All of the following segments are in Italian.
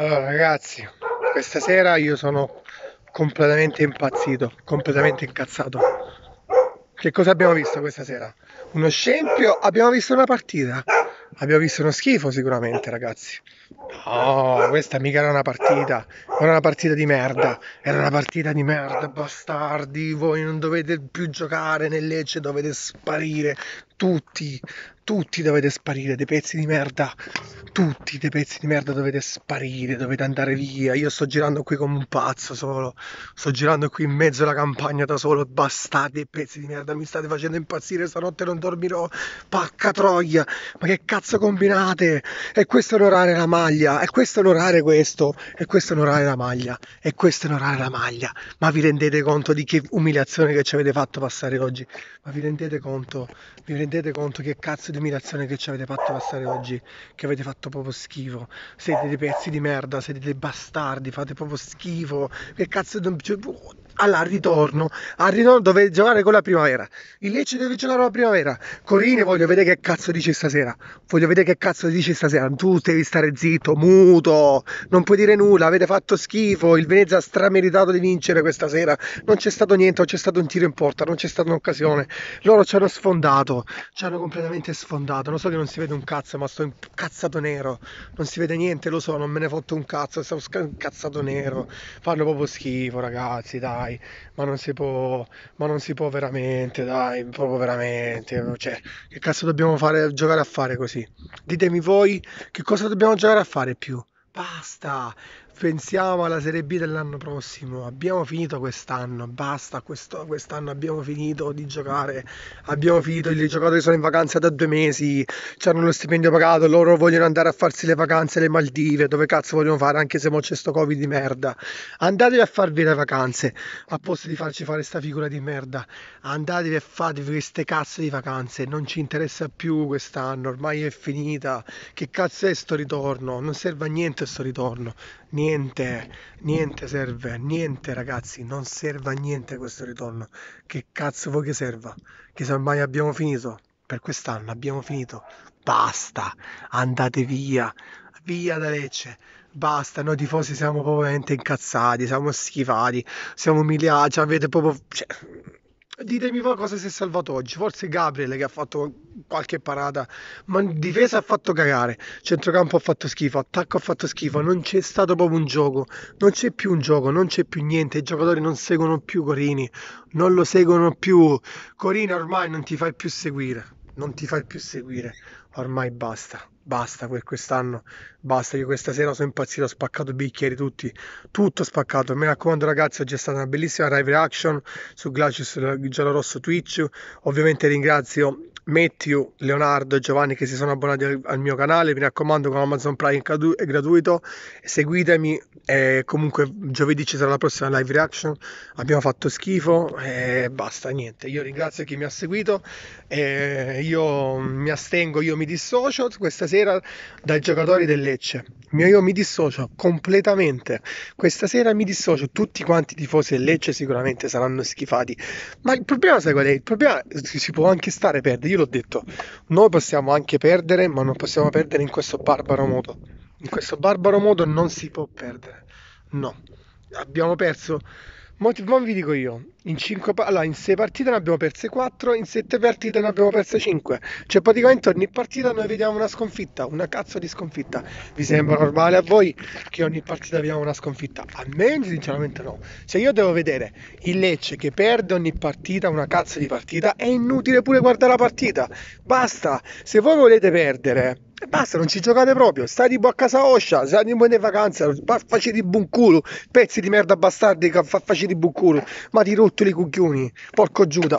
Allora ragazzi, questa sera io sono completamente impazzito, completamente incazzato. Che cosa abbiamo visto questa sera? Uno scempio, abbiamo visto una partita, abbiamo visto uno schifo sicuramente ragazzi. No, questa mica era una partita, era una partita di merda, era una partita di merda, bastardi, voi non dovete più giocare nel Lecce, dovete sparire, tutti, tutti dovete sparire, dei pezzi di merda tutti dei pezzi di merda dovete sparire, dovete andare via. Io sto girando qui come un pazzo solo. Sto girando qui in mezzo alla campagna da solo. Bastate pezzi di merda, mi state facendo impazzire. Stanotte non dormirò. Pacca troia, ma che cazzo combinate? E questo è onorare la maglia. E questo è onorare questo. E questo è onorare la maglia. E questo è onorare la maglia. Ma vi rendete conto di che umiliazione che ci avete fatto passare oggi? Ma vi rendete conto? Vi rendete conto che cazzo di umiliazione che ci avete fatto passare oggi? Che avete fatto fatto proprio schifo, siete dei pezzi di merda, siete dei bastardi, fate proprio schifo, che cazzo... Cioè, al ritorno, al ritorno dovete giocare con la primavera, il Lecce deve giocare con la primavera, Corine voglio vedere che cazzo dice stasera, voglio vedere che cazzo dice stasera, tu devi stare zitto, muto, non puoi dire nulla, avete fatto schifo, il Venezia ha strameritato di vincere questa sera, non c'è stato niente, non c'è stato un tiro in porta, non c'è stata un'occasione, loro ci hanno sfondato, ci hanno completamente sfondato, non so che non si vede un cazzo ma sto incazzato nero nero, non si vede niente, lo so, non me ne fotto un cazzo, sono scazzato nero, fanno proprio schifo ragazzi, dai, ma non si può, ma non si può veramente, dai, proprio veramente, cioè, che cazzo dobbiamo fare, giocare a fare così? Ditemi voi che cosa dobbiamo giocare a fare più? Basta, pensiamo alla Serie B dell'anno prossimo, abbiamo finito quest'anno, basta, questo, quest'anno abbiamo finito di giocare, abbiamo finito, i giocatori sono in vacanza da due mesi, hanno lo stipendio pagato, loro vogliono andare a farsi le vacanze alle Maldive, dove cazzo vogliono fare anche se mo c'è sto covid di merda, andatevi a farvi le vacanze, a posto di farci fare sta figura di merda, andatevi a fatevi queste cazzo di vacanze, non ci interessa più quest'anno, ormai è finita, che cazzo è sto ritorno, non serve a niente sto ritorno. Niente, niente serve, niente ragazzi, non serve a niente questo ritorno. Che cazzo vuoi che serva? Che se ormai abbiamo finito, per quest'anno abbiamo finito. Basta, andate via, via da Lecce. Basta, noi tifosi siamo proprio incazzati, siamo schifati, siamo umiliati, cioè, avete proprio... Cioè, ditemi voi cosa si è salvato oggi. Forse Gabriele che ha fatto qualche parata, ma difesa ha fatto cagare. Centrocampo ha fatto schifo, attacco ha fatto schifo. Non c'è stato proprio un gioco. Non c'è più un gioco, non c'è più niente. I giocatori non seguono più Corini, non lo seguono più. Corini ormai non ti fai più seguire. Non ti fai più seguire. Ormai basta basta per quest'anno, basta. Io questa sera sono impazzito, ho spaccato i bicchieri tutti, tutto spaccato. Mi raccomando, ragazzi, oggi è stata una bellissima live reaction su Glacius Giallorosso Twitch. Ovviamente ringrazio Matthew, Leonardo e Giovanni che si sono abbonati al, al mio canale. Mi raccomando, con Amazon Prime è gratuito. Seguitemi. Eh, comunque, giovedì ci sarà la prossima live reaction. Abbiamo fatto schifo e basta. Niente, io ringrazio chi mi ha seguito. Eh, io mi astengo, io mi dissocio questa sera sera dai giocatori del Lecce. Io mi dissocio completamente. Questa sera mi dissocio. Tutti quanti i tifosi del Lecce sicuramente saranno schifati. Ma il problema, sai qual è? Il problema si può anche stare a perdere. Io l'ho detto, noi possiamo anche perdere, ma non possiamo perdere in questo barbaro modo. In questo barbaro modo non si può perdere. No, abbiamo perso Molti Mo, vi dico io, in, 5, allora, partite ne abbiamo perse 4, in 7 partite ne abbiamo perse 5. Cioè praticamente ogni partita noi vediamo una sconfitta, una cazzo di sconfitta. Vi sembra normale a voi che ogni partita vediamo una sconfitta? A me sinceramente no. Se cioè, io devo vedere il Lecce che perde ogni partita, una cazzo di partita, è inutile pure guardare la partita. Basta, se voi volete perdere e basta, non ci giocate proprio. Stai tipo a casa Oscia, stai tipo in vacanza, facci di buon culo, pezzi di merda bastardi che fa facci di buon culo. Ma ti rotto i coglioni, porco Giuda,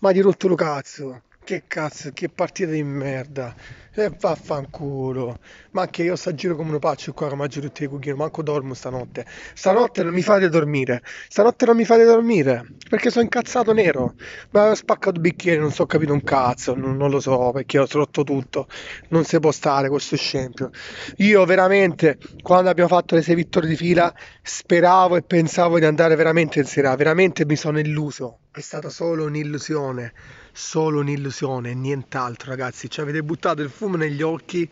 ma ti rotto lo cazzo. Che cazzo, che partita di merda. E eh, vaffanculo. Ma che io sto a giro come un paccio qua, ormai giro tutti i cugino, manco dormo stanotte. Stanotte non mi fate dormire. Stanotte non mi fate dormire. Perché sono incazzato nero. Mi avevo spaccato bicchiere, non so capito un cazzo, non, non, lo so, perché ho rotto tutto. Non si può stare questo scempio. Io veramente, quando abbiamo fatto le sei vittorie di fila, speravo e pensavo di andare veramente in sera. Veramente mi sono illuso. È stata solo un'illusione solo un'illusione, nient'altro ragazzi, ci avete buttato il fumo negli occhi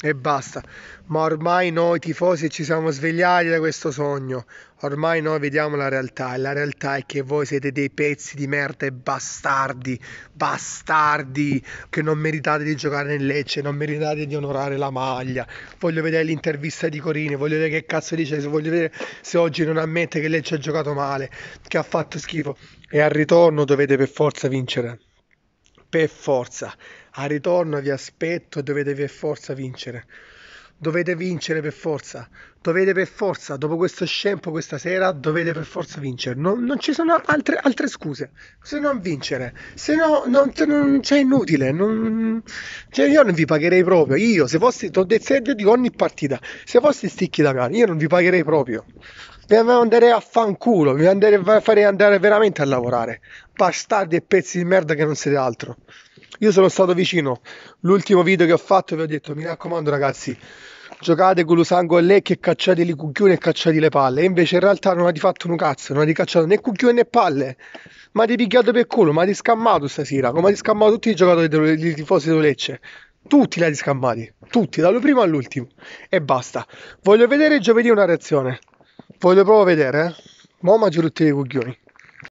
e basta, ma ormai noi tifosi ci siamo svegliati da questo sogno, ormai noi vediamo la realtà e la realtà è che voi siete dei pezzi di merda e bastardi, bastardi che non meritate di giocare nel Lecce, non meritate di onorare la maglia. Voglio vedere l'intervista di Corini, voglio vedere che cazzo dice, voglio vedere se oggi non ammette che Lecce ha giocato male, che ha fatto schifo e al ritorno dovete per forza vincere per forza. A ritorno vi aspetto, dovete per forza vincere. Dovete vincere per forza. Dovete per forza, dopo questo scempo questa sera, dovete per forza vincere. Non, non ci sono altre, altre, scuse se non vincere. Se no, non, non cioè, inutile. Non, cioè, io non vi pagherei proprio. Io, se fossi, ti ho detto ogni partita, se fossi sticchi da mano, io non vi pagherei proprio vi andare a fanculo, vi andare a fare andare veramente a lavorare. Bastardi e pezzi di merda che non siete altro. Io sono stato vicino. L'ultimo video che ho fatto vi ho detto, mi raccomando ragazzi, giocate con l'usango e lecchi e cacciate i cucchioni e cacciate le palle. E invece in realtà non avete fatto un cazzo, non avete cacciato né cucchioni né palle. Ma ti picchiato per culo, ma ti scammato stasera, come ti scammato tutti i giocatori dei tifosi di Lecce tutti li ha scammati. tutti, dallo primo all'ultimo. E basta. Voglio vedere giovedì una reazione. Voglio proprio vedere, eh. Mo' mangi tutti i cuglioni.